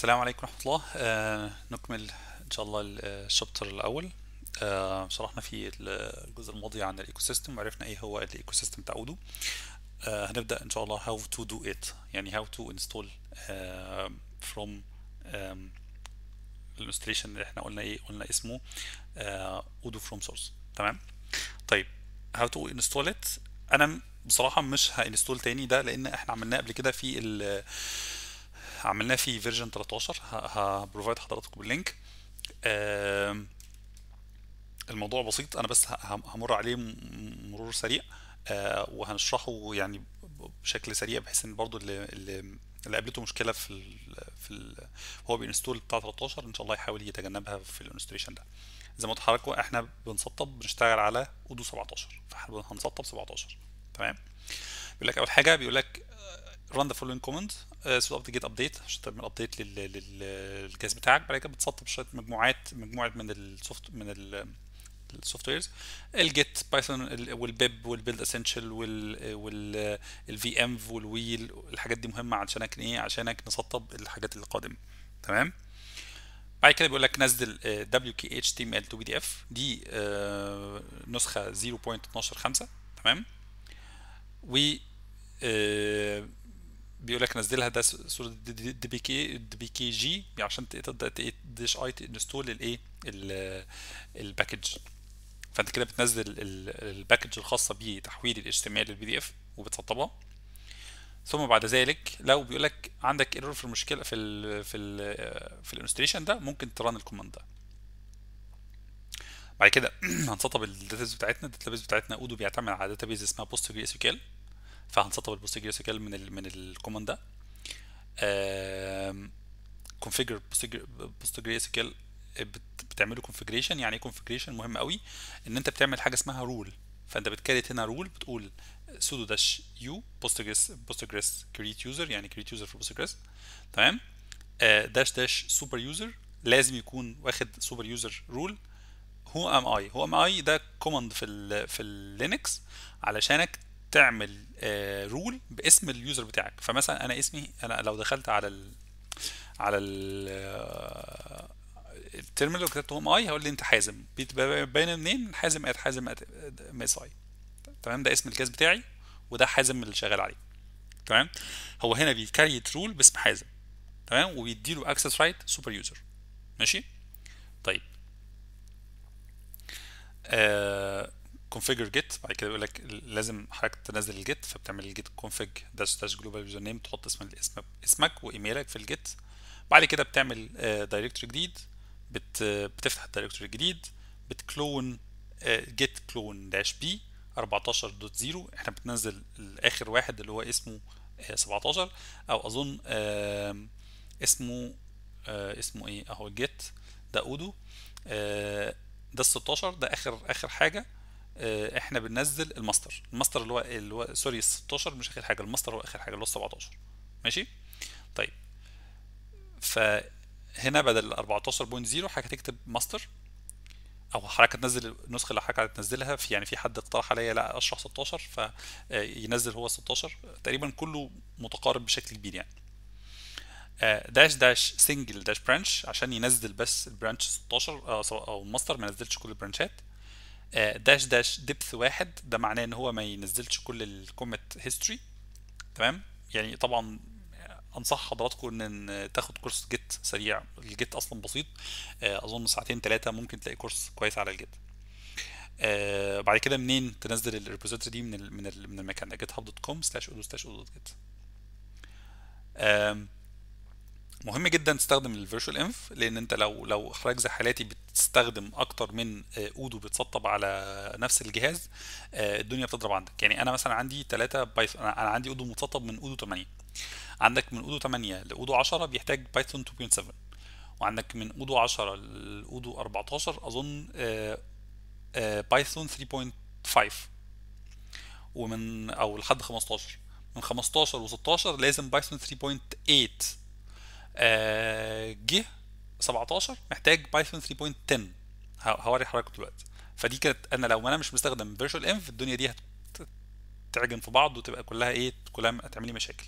السلام عليكم ورحمة الله آه نكمل إن شاء الله آه، الشابتر الأول آه شرحنا في الجزء الماضي عن الإيكو سيستم وعرفنا إيه هو الإيكو سيستم تعوده آه هنبدأ إن شاء الله how to do it يعني how to install آه from آم الانستليشن اللي احنا قلنا إيه قلنا اسمه آه أودو from source تمام طيب how to install it أنا بصراحة مش هانستول تاني ده لأن احنا عملناه قبل كده في الـ عملناه في فيرجن 13 هبروفايد حضراتكم باللينك الموضوع بسيط انا بس همر عليه مرور سريع آه، وهنشرحه يعني بشكل سريع بحيث ان برضو اللي, اللي قابلته مشكله في الـ في الـ هو بينستول بتاع 13 ان شاء الله يحاول يتجنبها في الانستريشن ده زي ما قلت احنا بنسطب بنشتغل على اودو 17 فاحنا هنسطب 17 تمام بيقول لك اول حاجه بيقول لك آه، run the following command سود اب جيت ابديت عشان تعمل ابديت للجهاز بتاعك بعد كده بتسطب شويه مجموعات مجموعه من السوفت من السوفت ويرز الجيت بايثون والبيب والبيلد اسينشال والفي ام والويل الحاجات دي مهمه عشانك ايه عشانك نسطب الحاجات اللي قادمه تمام بعد كده بيقول لك نزل آه، WKHTML to PDF دي آه، نسخه 0.125 تمام و آه، بيقول لك نزلها ده صوره دي بي كي دي بي كي جي يعني عشان تقدر تدش اي تنستول الايه الباكج فانت كده بتنزل الباكج الخاصه بتحويل ال HTML لل PDF وبتسطبها ثم بعد ذلك لو بيقول لك عندك ايرور في المشكله في الـ في الـ في الانستليشن ده ممكن تران الكوماند ده بعد كده هنسطب الداتابيز بتاعتنا الداتابيز بتاعتنا اودو بيعتمد على داتابيز اسمها بوست جي اس كيل فهنسطب البوست جريسيكال من ال من الكوماند ده كونفيجر بوست جريسيكال بتعمله كونفيجريشن يعني ايه كونفيجريشن مهم قوي ان انت بتعمل حاجه اسمها رول فانت بتكريت هنا رول بتقول sudo dash u postgres postgres create user يعني create user في postgres تمام داش داش سوبر يوزر لازم يكون واخد سوبر يوزر رول هو ام اي هو ام اي ده كوماند في الـ في اللينكس علشانك تعمل رول آه، باسم اليوزر بتاعك فمثلا انا اسمي انا لو دخلت على الـ على ال التيرمينال وكتبت هوم اي هقول لي انت حازم باين منين حازم ات حازم ات ميس اي تمام ده اسم الكاس بتاعي وده حازم اللي شغال عليه تمام هو هنا بيكريت رول باسم حازم تمام وبيديله اكسس رايت سوبر يوزر ماشي طيب آه configure جيت بعد كده بيقول لك لازم حضرتك تنزل الجيت فبتعمل الجيت config داش داش جلوبال يوزر نيم تحط اسم الاسم اسمك وايميلك في الجيت بعد كده بتعمل دايركتوري آه، جديد بت بتفتح الدايركتوري الجديد بتكلون جيت كلون داش بي 14.0 احنا بتنزل الاخر واحد اللي هو اسمه 17 آه، او اظن اسمه آه، اسمه ايه اهو جيت ده اودو ده ال 16 ده اخر اخر حاجه آه، احنا بننزل الماستر الماستر اللي هو إيه؟ اللي هو سوري ال 16 مش اخر حاجه الماستر هو اخر حاجه اللي هو ال 17 ماشي طيب فهنا بدل 14.0 حضرتك تكتب ماستر او حضرتك تنزل النسخه اللي حضرتك هتنزلها في يعني في حد اقترح عليا لا اشرح 16 فينزل آه، هو 16 تقريبا كله متقارب بشكل كبير يعني داش داش سنجل داش برانش عشان ينزل بس البرانش 16 آه، او الماستر ما نزلش كل البرانشات داش داش ديبث واحد ده معناه ان هو ما ينزلش كل الكوميت هيستوري تمام يعني طبعا انصح حضراتكم ان تاخد كورس جيت سريع الجيت اصلا بسيط آه، اظن ساعتين ثلاثه ممكن تلاقي كورس كويس على الجيت آه، بعد كده منين تنزل الريبوزيتوري دي من من من المكان ده جيت هاب دوت كوم سلاش اودو سلاش اودو دوت جيت مهم جدا تستخدم الفيرشوال انف لان انت لو لو حضرتك زي حالاتي بتستخدم اكتر من آه، اودو بتسطب على نفس الجهاز آه، الدنيا بتضرب عندك يعني انا مثلا عندي 3 بايثون انا عندي اودو متسطب من اودو 8 عندك من اودو 8 لاودو 10 بيحتاج بايثون 2.7 وعندك من اودو 10 لاودو 14 اظن آه، بايثون 3.5 ومن او لحد 15 من 15 و16 لازم بايثون 3.8 آه، جه 17 محتاج بايثون 3.10 هوري حضرتك دلوقتي فدي كانت انا لو انا مش مستخدم فيرجوال انف الدنيا دي هتعجن في بعض وتبقى كلها ايه كلها هتعمل لي مشاكل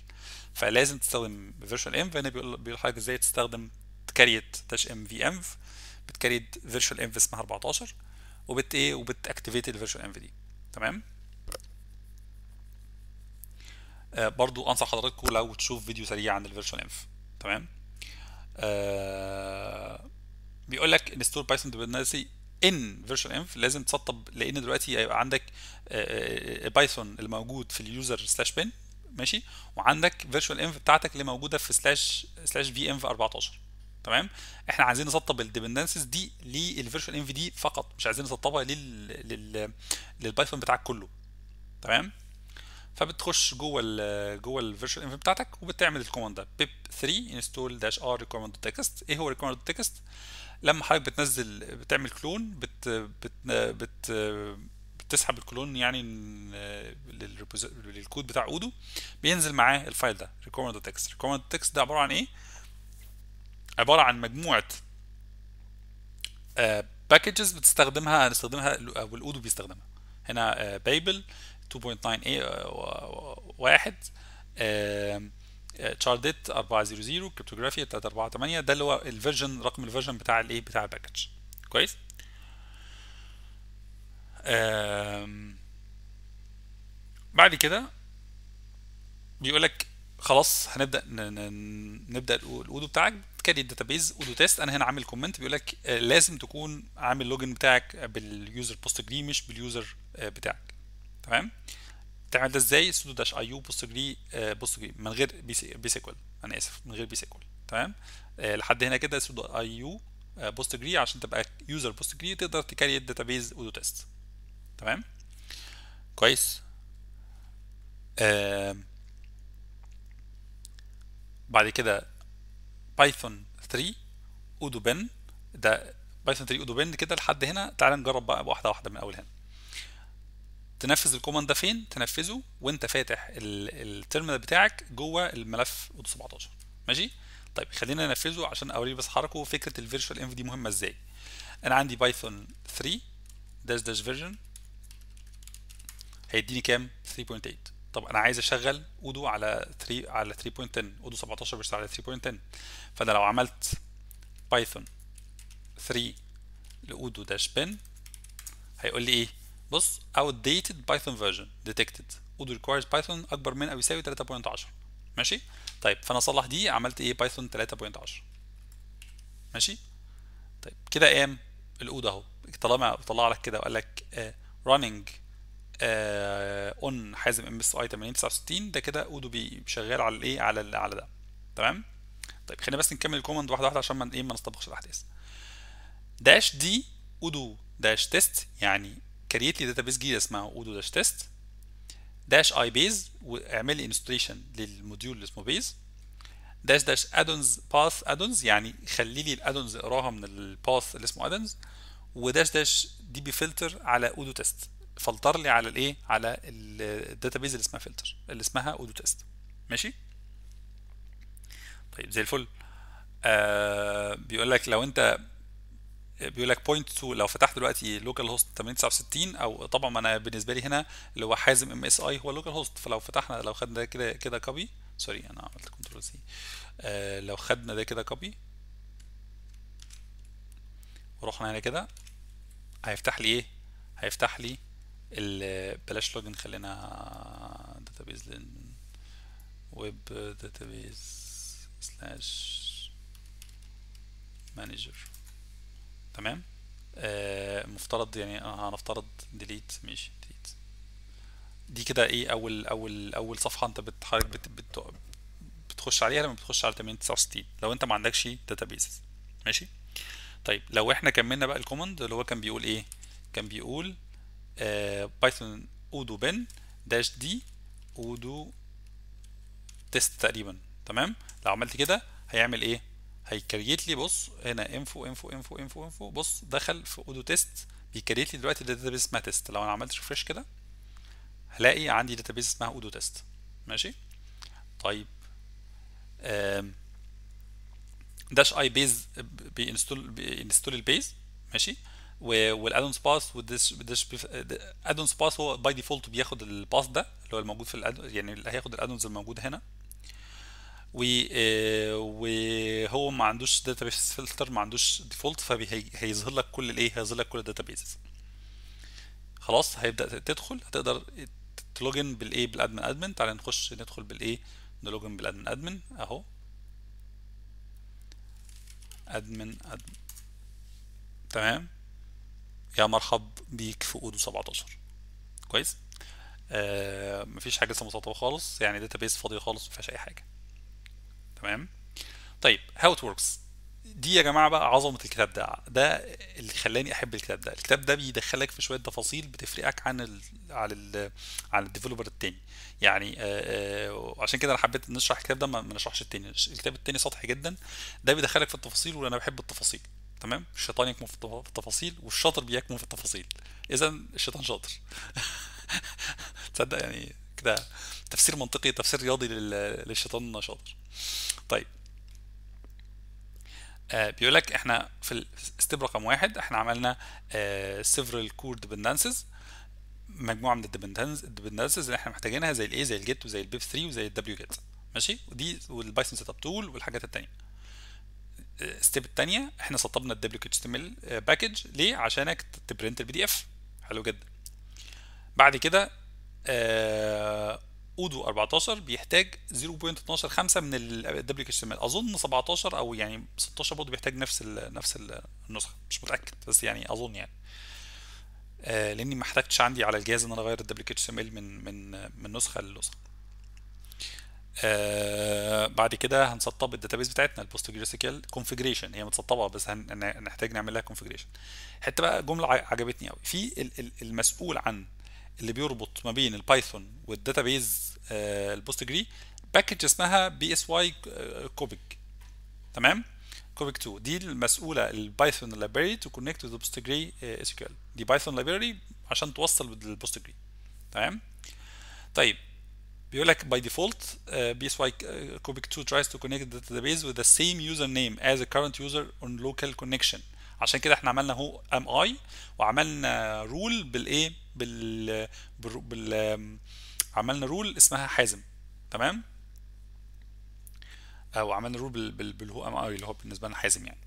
فلازم تستخدم فيرجوال انف هنا بيقول بيقول لحضرتك ازاي تستخدم كاريت داش ام في انف بتكريت فيرجوال انف اسمها 14 وبت ايه وبتاكتيفيت الفيرجوال انف دي تمام آه، برضو انصح حضراتكم لو تشوف فيديو سريع عن الفيرجوال انف تمام آه، بيقول لك انستور بايثون ديبندنسي ان فيرجن انف لازم تسطب لان دلوقتي هيبقى عندك آه، آه، بايثون الموجود في اليوزر سلاش بين ماشي وعندك فيرجوال انف بتاعتك اللي موجوده في سلاش سلاش في انف 14 تمام احنا عايزين نسطب الديبندنسز دي للفيرشوال انف دي فقط مش عايزين نسطبها لل للبايثون بتاعك كله تمام فبتخش جوه الـ جوه الفيرشوال انفنت بتاعتك وبتعمل الكوماند ده pip 3 install dash r ريكويرمنت text ايه هو ريكويرمنت text لما حضرتك بتنزل بتعمل كلون بت بت بت بتسحب الكلون يعني للكود بتاع اودو بينزل معاه الفايل ده ريكويرمنت تكست ريكويرمنت تكست ده عباره عن ايه عباره عن مجموعه باكجز آه، بتستخدمها هنستخدمها او الاودو بيستخدمها هنا بيبل آه، 2.9 uh, uh, واحد تشاردت 400 كريبتوغرافيا 348 ده اللي هو الفيرجن رقم الفيرجن بتاع الايه بتاع الباكج كويس بعد كده بيقول لك خلاص هنبدا نبدا الاودو بتاعك كاري الداتابيز اودو تيست انا هنا عامل كومنت بيقول لك آه، لازم تكون عامل لوجن بتاعك باليوزر بوست دي مش باليوزر آه، بتاعك تمام تعمل ده ازاي سودو داش اي يو بوست جري آه، بوست جري من غير بي بي انا اسف من غير بي سيكول تمام آه، لحد هنا كده سودو اي يو آه، بوست جري عشان تبقى يوزر بوست جري تقدر تكاري بيز اودو تيست تمام كويس بعد كده بايثون 3 اودو بن ده بايثون 3 اودو بن كده لحد هنا تعال نجرب بقى واحده واحده من اول هنا تنفذ الكوماند ده فين تنفذه وانت فاتح التيرمينال بتاعك جوه الملف اوتو 17 ماشي طيب خلينا ننفذه عشان اوريه بس حركه فكره الفيرشوال انف دي مهمه ازاي انا عندي بايثون 3 داش داش فيرجن هيديني كام 3.8 طب انا عايز اشغل اودو على 3 على 3.10 اودو 17 بيشتغل على 3.10 فانا لو عملت بايثون 3 لاودو داش بن هيقول لي ايه بص outdated Python version detected would requires Python اكبر من او يساوي 3.10 ماشي طيب فانا اصلح دي عملت ايه بايثون 3.10 ماشي طيب كده قام الاود اهو طالما طلع لك كده وقال لك آه running اون آه, حازم ام اس اي 869 ده كده اودو بي شغال على الايه على على ده تمام طيب خلينا بس نكمل الكوماند واحده واحده عشان ما ايه ما نستبقش الاحداث داش دي اودو داش تيست يعني كرييت لي داتابيس جديده اسمها اودو داش تيست داش اي بيز واعمل لي انستليشن للموديول اللي اسمه بيز داش داش ادونز باث ادونز يعني خلي لي الادونز اقراها من الباث اللي اسمه ادونز وداش داش دي بي فلتر على اودو تيست فلتر لي على الايه على الداتابيز اللي اسمها فلتر اللي اسمها اودو تيست ماشي طيب زي الفل آه بيقول لك لو انت بيقول لك بوينت تو لو فتحت دلوقتي لوكال هوست 869 او طبعا انا بالنسبه لي هنا اللي هو حازم ام اس اي هو لوكال هوست فلو فتحنا لو خدنا كده كده كوبي سوري انا عملت كنترول سي آه لو خدنا ده كده كوبي ورحنا هنا كده هيفتح لي ايه هيفتح لي بلاش لوجن خلينا داتابيز لين ويب داتابيز سلاش مانجر تمام آه مفترض يعني آه، هنفترض ديليت ماشي ديليت دي كده ايه اول اول اول صفحه انت بتحرك بت بت بتخش عليها لما بتخش على 869 لو انت ما عندكش داتابيس ماشي طيب لو احنا كملنا بقى الكوماند اللي هو كان بيقول ايه كان بيقول آه بايثون اودو بن داش دي اودو تيست تقريبا تمام لو عملت كده هيعمل ايه هيكريت لي بص هنا انفو انفو انفو انفو انفو بص دخل في اودو تيست بيكريت لي دلوقتي الداتابيس اسمها تيست لو انا عملت ريفريش كده هلاقي عندي داتابيس اسمها اودو تيست ماشي طيب داش اي بيز بينستول بينستول البيز ماشي والادونز باس والدش داش ادونز باس هو باي ديفولت بياخد الباس ده اللي هو الموجود في الادونس يعني اللي هياخد الادونز الموجود هنا وهو آه، ما عندوش داتابيس فلتر ما عندوش ديفولت فهيظهر لك كل الايه هيظهر لك كل الداتابيزز خلاص هيبدا تدخل هتقدر تلوجن بالايه بالادمن ادمن تعالى نخش ندخل بالايه نلوجن بالادمن ادمن اهو ادمن ادمن تمام يا مرحب بيك في اودو 17 كويس آه مفيش حاجه لسه متطوره خالص يعني داتابيس فاضيه خالص مفيهاش اي حاجه تمام طيب هاو ات وركس دي يا جماعه بقى عظمه الكتاب ده ده اللي خلاني احب الكتاب ده الكتاب ده بيدخلك في شويه تفاصيل بتفرقك عن الـ عن الـ عن الديفلوبر التاني يعني آآ آه، آآ آه، عشان كده انا حبيت نشرح الكتاب ده ما نشرحش التاني الكتاب التاني سطحي جدا ده بيدخلك في التفاصيل وانا بحب التفاصيل تمام الشيطان يكمن في التفاصيل والشاطر بيكمن في التفاصيل اذا الشيطان شاطر تصدق يعني كده تفسير منطقي تفسير رياضي للشيطان الشاطر طيب آه بيقول لك احنا في الستيب رقم واحد احنا عملنا سيفرال كور ديبندنسز مجموعه من الديبندنسز اللي احنا محتاجينها زي الايه زي الجيت وزي البيب 3 وزي الدبليو جيت ماشي ودي والبايثون سيت اب تول والحاجات الثانيه الستيب آه، الثانيه احنا سطبنا الدبليو اتش تي ام ال باكج آه، ليه عشانك تبرنت البي دي اف حلو جدا بعد كده آه، اودو 14 بيحتاج 0.125 من الدبليو كيشتمال اظن 17 او يعني 16 برضه بيحتاج نفس ال نفس النسخه مش متاكد بس يعني اظن يعني آه لاني ما احتاجتش عندي على الجهاز ان انا اغير الدبليو كيشتمال من من من نسخه لنسخه آه بعد كده هنسطب الداتابيس بتاعتنا البوست جريسكال كونفيجريشن هي متسطبه بس هنحتاج نعمل لها كونفيجريشن حته بقى جمله عجبتني قوي في المسؤول عن اللي بيربط ما بين البايثون والداتابيز آه، البوست جري باكج اسمها بي اس واي آه، كوبيك تمام كوبيك 2 دي المسؤوله البايثون لايبراري تو كونكت تو بوست جري اس كيو ال دي بايثون لايبراري عشان توصل للبوست جري تمام طيب بيقول لك by default uh, BSY Cubic 2 tries to connect the database with the same username as the current user on local connection عشان كده احنا عملنا هو ام اي وعملنا رول بالايه بال, بال... بال... عملنا رول اسمها حازم تمام او آه، عملنا رول بال... بال... بالهو ام اي اللي هو بالنسبه لنا حازم يعني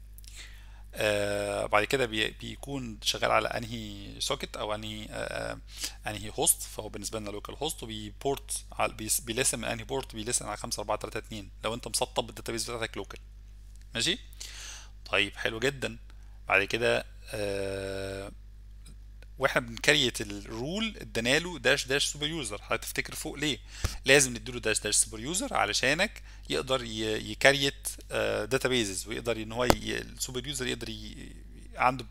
آه بعد كده بي... بيكون شغال على انهي سوكت او انهي آه, آه، انهي هوست فهو بالنسبه لنا لوكال هوست وبيبورت على... بيلسن من انهي بورت بيلسن على 5 4 3 2 لو انت مسطب الداتابيز بتاعتك لوكال ماشي طيب حلو جدا بعد كده آه، واحنا بنكريت الرول له داش داش سوبر يوزر هتفتكر فوق ليه لازم نديله داش داش سوبر يوزر علشانك يقدر يكريت داتابيزز آه، ويقدر ان هو السوبر يوزر يقدر عنده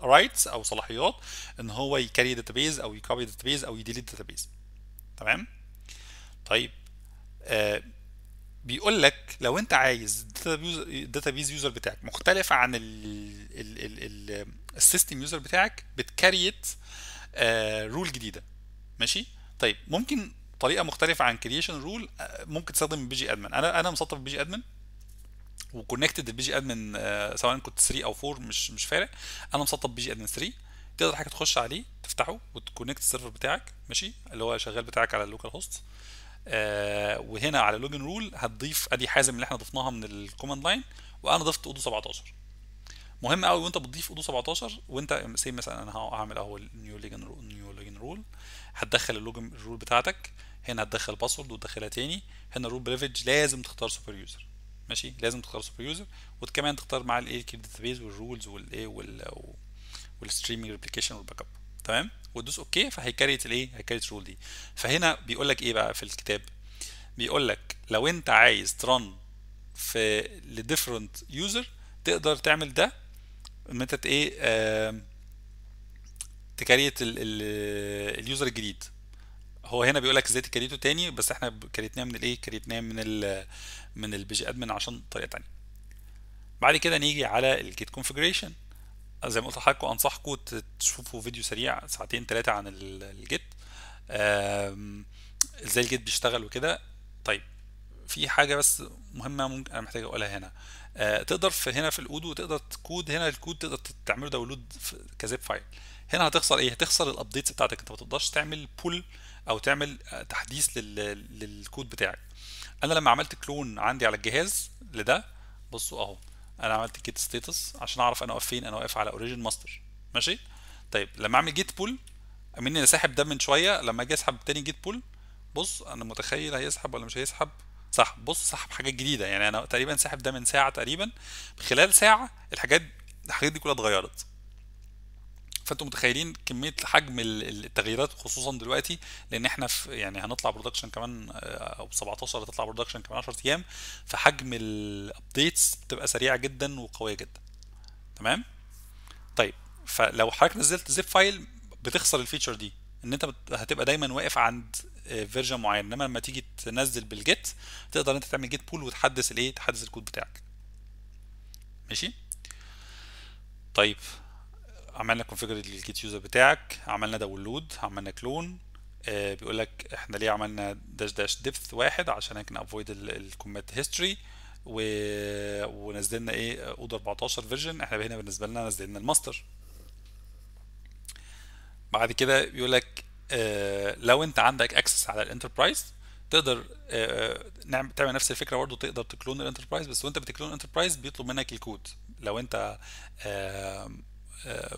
رايتس او صلاحيات ان هو يكري داتابيز او يكوبي داتابيز او يديليت داتابيز تمام طيب آه بيقول لك لو انت عايز بيز يوزر بتاعك مختلف عن السيستم يوزر بتاعك بتكريت رول آه، جديده ماشي طيب ممكن طريقه مختلفه عن كرييشن رول آه، ممكن تستخدم بي جي ادمن انا انا مسطب بي جي ادمن وكونكتد البي جي ادمن آه، سواء كنت 3 او 4 مش مش فارق انا مسطب بي جي ادمن 3 تقدر حاجه تخش عليه تفتحه وتكونكت السيرفر بتاعك ماشي اللي هو شغال بتاعك على اللوكال هوست آه وهنا على لوجن رول هتضيف ادي حازم اللي احنا ضفناها من الكوماند لاين وانا ضفت اودو 17 مهم قوي وانت بتضيف اودو 17 وانت سي مثلا انا هعمل اهو نيو لوجن رول نيو لوجن رول هتدخل اللوجن رول بتاعتك هنا هتدخل الباسورد وتدخلها تاني هنا رول بريفج لازم تختار سوبر يوزر ماشي لازم تختار سوبر يوزر وكمان تختار معاه الايه كي داتابيز والرولز والايه وال والستريمينج ريبليكيشن والباك اب تمام وتدوس اوكي فهيكريت الايه هيكريت رول دي فهنا بيقول لك ايه بقى في الكتاب بيقول لك لو انت عايز ترن في لديفرنت يوزر تقدر تعمل ده ان انت ايه تكريت اليوزر الجديد هو هنا بيقول لك ازاي تكريته تاني بس احنا كريتناه من الايه كريتناه من الـ من البيجي ادمن عشان طريقه تانية بعد كده نيجي على الجيت كونفجريشن زي ما قلت لحضراتكم انصحكم تشوفوا فيديو سريع ساعتين ثلاثه عن الجيت ازاي الجيت بيشتغل وكده طيب في حاجه بس مهمه ممكن انا محتاج اقولها هنا آه تقدر في هنا في الاودو تقدر تكود هنا الكود تقدر تعمله داونلود كزيب فايل هنا هتخسر ايه هتخسر الابديتس بتاعتك انت ما تقدرش تعمل بول او تعمل تحديث للكود بتاعك انا لما عملت كلون عندي على الجهاز لده بصوا اهو انا عملت جيت ستاتس عشان اعرف انا واقف فين انا واقف على اوريجين ماستر ماشي طيب لما اعمل جيت بول مني انا ساحب ده من شويه لما اجي اسحب تاني جيت بول بص انا متخيل هيسحب ولا مش هيسحب سحب بص سحب حاجات جديده يعني انا تقريبا ساحب ده من ساعه تقريبا خلال ساعه الحاجات الحاجات دي كلها اتغيرت فانتم متخيلين كميه حجم التغييرات خصوصا دلوقتي لان احنا في يعني هنطلع برودكشن كمان آه، او 17 هتطلع برودكشن كمان 10 ايام فحجم الابديتس بتبقى سريعه جدا وقويه جدا تمام طيب فلو حضرتك نزلت زيب فايل بتخسر الفيتشر دي ان انت هتبقى دايما واقف عند فيرجن آه، معين انما لما تيجي تنزل بالجيت تقدر انت تعمل جيت بول وتحدث الايه تحدث الكود بتاعك ماشي طيب عملنا كونفيجر للجيت يوزر بتاعك عملنا داونلود عملنا كلون آه بيقول لك احنا ليه عملنا داش داش ديبث واحد عشان كان افويد الكوميت هيستوري و... ونزلنا ايه اوضه 14 فيرجن احنا هنا بالنسبه لنا نزلنا الماستر بعد كده بيقول لك آه لو انت عندك اكسس على الانتربرايز تقدر آه، آه، نعمل تعمل نفس الفكره برضه تقدر تكلون الانتربرايز بس وانت بتكلون الانتربرايز بيطلب منك الكود لو انت آه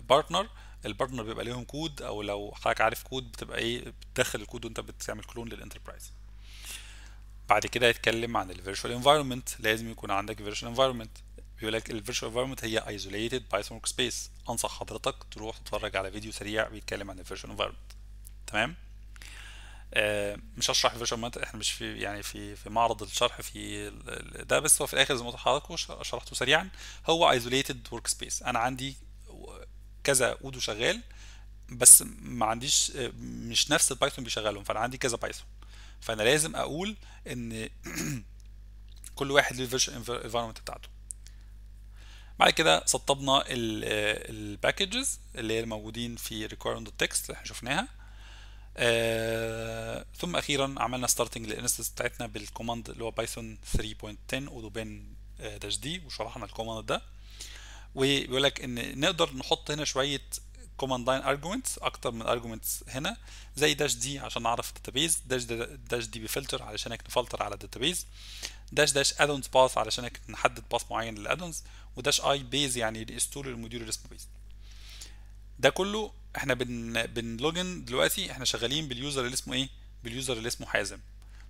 بارتنر البارتنر بيبقى ليهم كود او لو حضرتك عارف كود بتبقى ايه بتدخل الكود وانت بتعمل كلون للانتربرايز بعد كده هيتكلم عن الفيرتشوال انفايرمنت لازم يكون عندك فيرتشوال انفايرمنت بيقول لك الفيرتشوال انفايرمنت هي ايزوليتد بايثون ورك سبيس انصح حضرتك تروح تتفرج على فيديو سريع بيتكلم عن الفيرتشوال انفايرمنت تمام آه مش هشرح الفيرتشوال انفايرمنت احنا مش في يعني في في معرض الشرح في ده بس هو في الاخر زي ما قلت لحضراتكم شرحته سريعا هو ايزوليتد ورك سبيس انا عندي كذا اودو شغال بس ما عنديش مش نفس البايثون بيشغلهم فانا عندي كذا بايثون فانا لازم اقول ان كل واحد له الفيرجن انفايرمنت بتاعته بعد كده سطبنا الباكجز اللي هي الموجودين في تكست اللي احنا شفناها آه، ثم اخيرا عملنا ستارتنج للانستنس بتاعتنا بالكوماند اللي هو بايثون 3.10 اودوبين داش دي وشرحنا الكوماند ده وبيقول لك ان نقدر نحط هنا شويه command line arguments اكتر من arguments هنا زي داش دي عشان نعرف الداتابيز داش داش دي بفلتر علشان نفلتر على الداتابيز داش داش addons باث علشان نحدد باث معين للادونز وداش اي بيز يعني الاستور الموديول اللي اسمه ده كله احنا بن بنلوجن دلوقتي احنا شغالين باليوزر اللي اسمه ايه باليوزر اللي اسمه حازم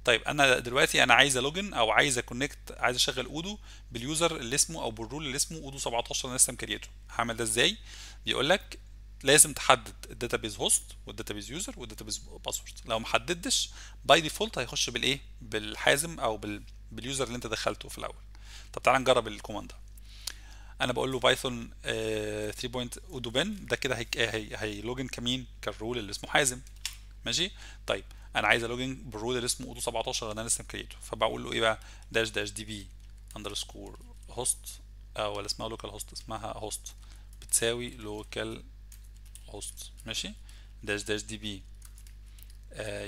طيب انا دلوقتي انا عايز الوجن او عايز اكونكت عايز اشغل اودو باليوزر اللي اسمه او بالرول اللي اسمه اودو 17 انا لسه مكريته هعمل ده ازاي بيقول لك لازم تحدد الداتابيز هوست والداتابيز يوزر والداتابيز باسورد لو ما حددتش باي ديفولت هيخش بالايه بالحازم او بال... باليوزر اللي انت دخلته في الاول طب تعالى نجرب الكوماند ده انا بقول له آه، بايثون 3 ده كده هيلوجن هي... هي كمين كالرول اللي اسمه حازم ماشي طيب انا عايز الوجن بالرول اللي اسمه اوتو 17 انا لسه مكريته فبقول له ايه بقى داش داش دي بي اندرسكور آه، هوست ولا اسمها لوكال هوست اسمها هوست بتساوي لوكال هوست ماشي داش داش دي بي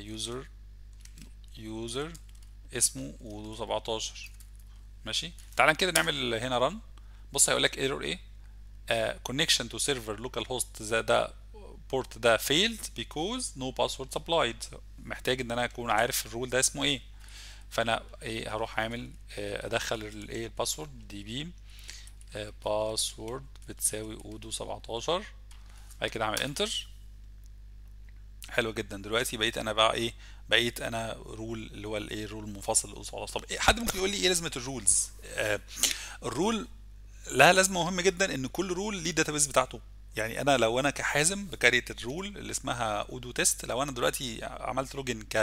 يوزر آه، يوزر اسمه اوتو 17 ماشي تعال كده نعمل هنا رن بص هيقول لك ايرور ايه كونكشن تو سيرفر لوكال هوست ده بورت ده فيلد بيكوز نو باسورد سبلايد محتاج ان انا اكون عارف الرول ده اسمه ايه فانا ايه هروح عامل آه، ادخل الايه الباسورد دي بي باسورد آه، بتساوي اودو 17 بعد كده اعمل انتر حلو جدا دلوقتي بقيت انا بقى ايه بقيت انا رول اللي هو الايه الرول المنفصل الاودو 17 طب إيه حد ممكن يقول لي ايه لازمه الرولز آه الرول لها لازمه مهمه جدا ان كل رول ليه الداتابيس بتاعته يعني انا لو انا كحازم بكاريت الرول اللي اسمها اودو تيست لو انا دلوقتي عملت لوجن ك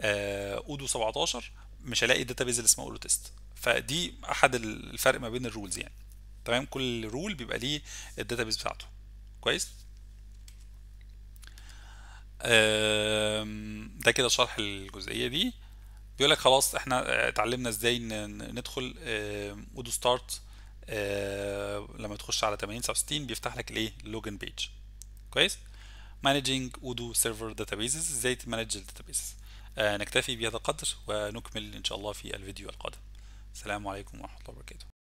آه، اودو 17 مش هلاقي الداتابيز اللي اسمها اودو تيست فدي احد الفرق ما بين الرولز يعني تمام كل رول بيبقى ليه الداتابيز بتاعته كويس ده كده شرح الجزئيه دي بيقول لك خلاص احنا اتعلمنا ازاي ندخل اودو ستارت آه، لما تخش على 80 69 بيفتح لك الايه لوجن بيج كويس مانجينج اودو سيرفر داتابيزز ازاي تمانج الداتابيز آه، نكتفي بهذا القدر ونكمل ان شاء الله في الفيديو القادم السلام عليكم ورحمه الله وبركاته